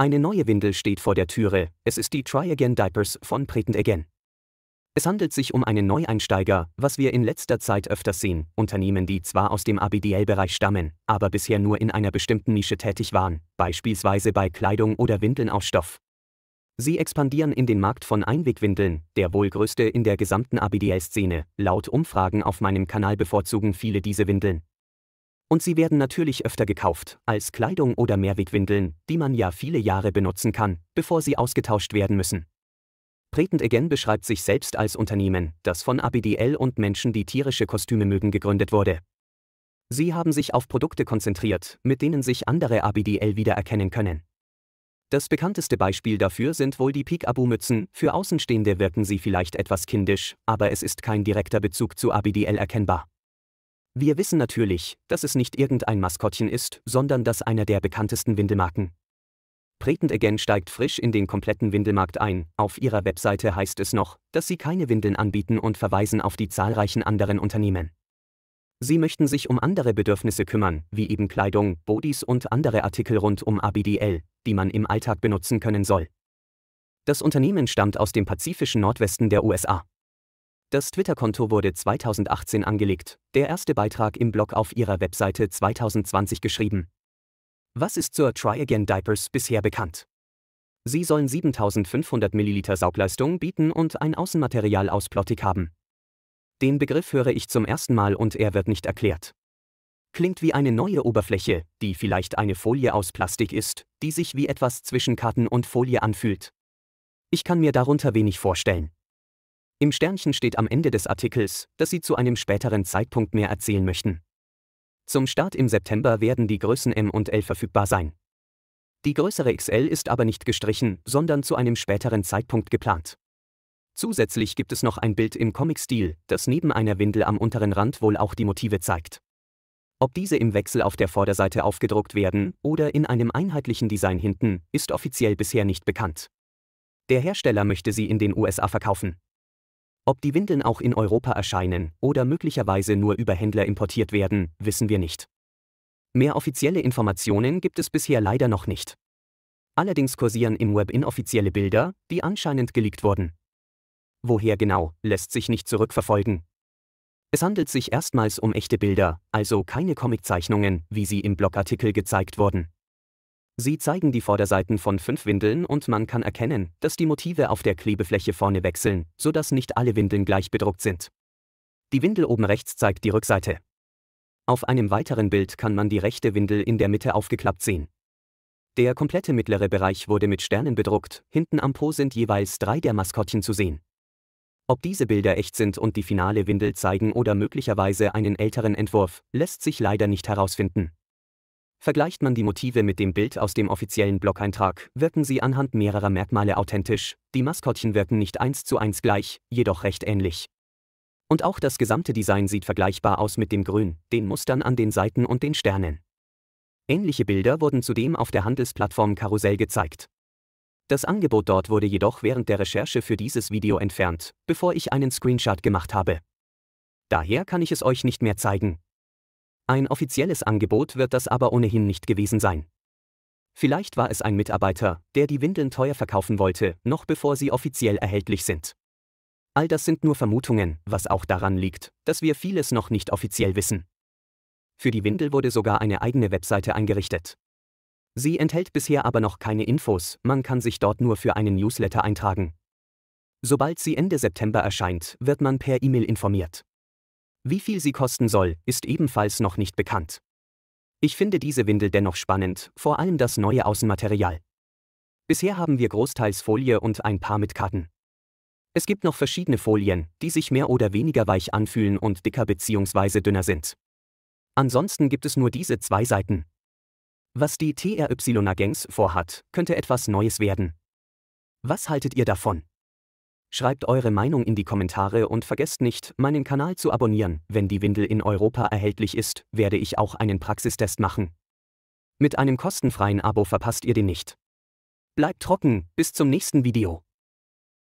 Eine neue Windel steht vor der Türe, es ist die Try Again Diapers von Pretend Again. Es handelt sich um einen Neueinsteiger, was wir in letzter Zeit öfters sehen, Unternehmen, die zwar aus dem ABDL-Bereich stammen, aber bisher nur in einer bestimmten Nische tätig waren, beispielsweise bei Kleidung oder Windeln aus Stoff. Sie expandieren in den Markt von Einwegwindeln, der wohl größte in der gesamten ABDL-Szene. Laut Umfragen auf meinem Kanal bevorzugen viele diese Windeln, und sie werden natürlich öfter gekauft als Kleidung oder Mehrwegwindeln, die man ja viele Jahre benutzen kann, bevor sie ausgetauscht werden müssen. Pretend Again beschreibt sich selbst als Unternehmen, das von ABDL und Menschen, die tierische Kostüme mögen, gegründet wurde. Sie haben sich auf Produkte konzentriert, mit denen sich andere ABDL wiedererkennen können. Das bekannteste Beispiel dafür sind wohl die Peek-Abu-Mützen, für Außenstehende wirken sie vielleicht etwas kindisch, aber es ist kein direkter Bezug zu ABDL erkennbar. Wir wissen natürlich, dass es nicht irgendein Maskottchen ist, sondern das einer der bekanntesten Windelmarken. Pretend Again steigt frisch in den kompletten Windelmarkt ein. Auf ihrer Webseite heißt es noch, dass sie keine Windeln anbieten und verweisen auf die zahlreichen anderen Unternehmen. Sie möchten sich um andere Bedürfnisse kümmern, wie eben Kleidung, Bodies und andere Artikel rund um ABDL, die man im Alltag benutzen können soll. Das Unternehmen stammt aus dem pazifischen Nordwesten der USA. Das Twitter-Konto wurde 2018 angelegt, der erste Beitrag im Blog auf ihrer Webseite 2020 geschrieben. Was ist zur Try Again Diapers bisher bekannt? Sie sollen 7500 Milliliter Saugleistung bieten und ein Außenmaterial aus Plottig haben. Den Begriff höre ich zum ersten Mal und er wird nicht erklärt. Klingt wie eine neue Oberfläche, die vielleicht eine Folie aus Plastik ist, die sich wie etwas zwischen Karten und Folie anfühlt. Ich kann mir darunter wenig vorstellen. Im Sternchen steht am Ende des Artikels, dass Sie zu einem späteren Zeitpunkt mehr erzählen möchten. Zum Start im September werden die Größen M und L verfügbar sein. Die größere XL ist aber nicht gestrichen, sondern zu einem späteren Zeitpunkt geplant. Zusätzlich gibt es noch ein Bild im Comic-Stil, das neben einer Windel am unteren Rand wohl auch die Motive zeigt. Ob diese im Wechsel auf der Vorderseite aufgedruckt werden oder in einem einheitlichen Design hinten, ist offiziell bisher nicht bekannt. Der Hersteller möchte sie in den USA verkaufen. Ob die Windeln auch in Europa erscheinen oder möglicherweise nur über Händler importiert werden, wissen wir nicht. Mehr offizielle Informationen gibt es bisher leider noch nicht. Allerdings kursieren im Web inoffizielle Bilder, die anscheinend geleakt wurden. Woher genau, lässt sich nicht zurückverfolgen. Es handelt sich erstmals um echte Bilder, also keine Comiczeichnungen, wie sie im Blogartikel gezeigt wurden. Sie zeigen die Vorderseiten von fünf Windeln und man kann erkennen, dass die Motive auf der Klebefläche vorne wechseln, sodass nicht alle Windeln gleich bedruckt sind. Die Windel oben rechts zeigt die Rückseite. Auf einem weiteren Bild kann man die rechte Windel in der Mitte aufgeklappt sehen. Der komplette mittlere Bereich wurde mit Sternen bedruckt, hinten am Po sind jeweils drei der Maskottchen zu sehen. Ob diese Bilder echt sind und die finale Windel zeigen oder möglicherweise einen älteren Entwurf, lässt sich leider nicht herausfinden. Vergleicht man die Motive mit dem Bild aus dem offiziellen Blog-Eintrag, wirken sie anhand mehrerer Merkmale authentisch. Die Maskottchen wirken nicht eins zu eins gleich, jedoch recht ähnlich. Und auch das gesamte Design sieht vergleichbar aus mit dem Grün, den Mustern an den Seiten und den Sternen. Ähnliche Bilder wurden zudem auf der Handelsplattform Karussell gezeigt. Das Angebot dort wurde jedoch während der Recherche für dieses Video entfernt, bevor ich einen Screenshot gemacht habe. Daher kann ich es euch nicht mehr zeigen, ein offizielles Angebot wird das aber ohnehin nicht gewesen sein. Vielleicht war es ein Mitarbeiter, der die Windeln teuer verkaufen wollte, noch bevor sie offiziell erhältlich sind. All das sind nur Vermutungen, was auch daran liegt, dass wir vieles noch nicht offiziell wissen. Für die Windel wurde sogar eine eigene Webseite eingerichtet. Sie enthält bisher aber noch keine Infos, man kann sich dort nur für einen Newsletter eintragen. Sobald sie Ende September erscheint, wird man per E-Mail informiert. Wie viel sie kosten soll, ist ebenfalls noch nicht bekannt. Ich finde diese Windel dennoch spannend, vor allem das neue Außenmaterial. Bisher haben wir großteils Folie und ein paar mit Karten. Es gibt noch verschiedene Folien, die sich mehr oder weniger weich anfühlen und dicker bzw. dünner sind. Ansonsten gibt es nur diese zwei Seiten. Was die TRY-Gangs vorhat, könnte etwas Neues werden. Was haltet ihr davon? Schreibt eure Meinung in die Kommentare und vergesst nicht, meinen Kanal zu abonnieren. Wenn die Windel in Europa erhältlich ist, werde ich auch einen Praxistest machen. Mit einem kostenfreien Abo verpasst ihr den nicht. Bleibt trocken, bis zum nächsten Video.